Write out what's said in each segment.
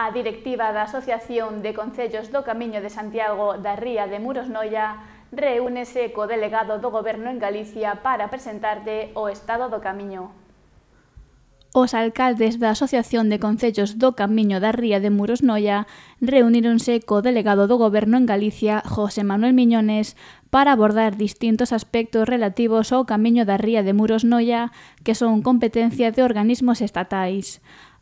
A directiva da Asociación de Concellos do Camiño de Santiago da Ría de Muros Noia reúnese co delegado do Goberno en Galicia para presentarte o estado do camiño. Os alcaldes da Asociación de Concellos do Camiño da Ría de Muros Noia reuníronse co delegado do Goberno en Galicia, José Manuel Miñones, para abordar distintos aspectos relativos ao Camiño da Ría de Muros Noia que son competencia de organismos estatais.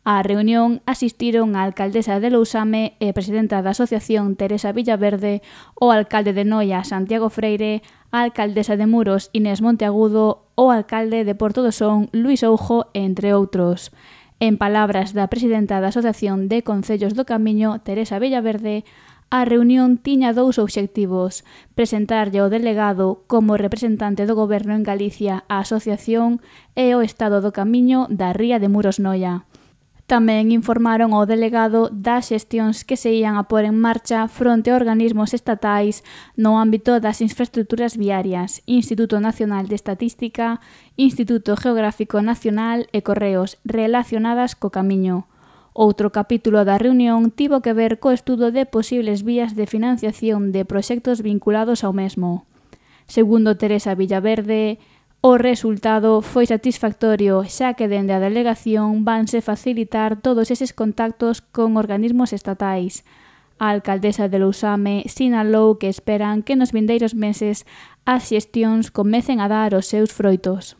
A reunión asistiron a alcaldesa de Lousame e presidenta da asociación Teresa Villaverde, o alcalde de Noia Santiago Freire, a alcaldesa de Muros Inés Monteagudo, o alcalde de Porto do Son Luis Oujo, entre outros. En palabras da presidenta da Asociación de Concellos do Camiño, Teresa Villaverde, A reunión tiña dous obxectivos: presentarlle ao delegado como representante do goberno en Galicia a asociación e o estado do camiño da Ría de Muros Noia. Tamén informaron ao delegado das xestións que se ían a pôr en marcha fronte a organismos estatais no ámbito das infraestructuras viarias, Instituto Nacional de Estatística, Instituto Geográfico Nacional e Correos relacionadas co camiño. Outro capítulo da reunión tivo que ver co estudo de posibles vías de financiación de proxectos vinculados ao mesmo. Segundo Teresa Villaverde, O resultado foi satisfactorio, xa que dende a delegación vanse facilitar todos eses contactos con organismos estatais. A alcaldesa de Lousame sinalou que esperan que nos vindeiros meses as xestións comecen a dar os seus froitos.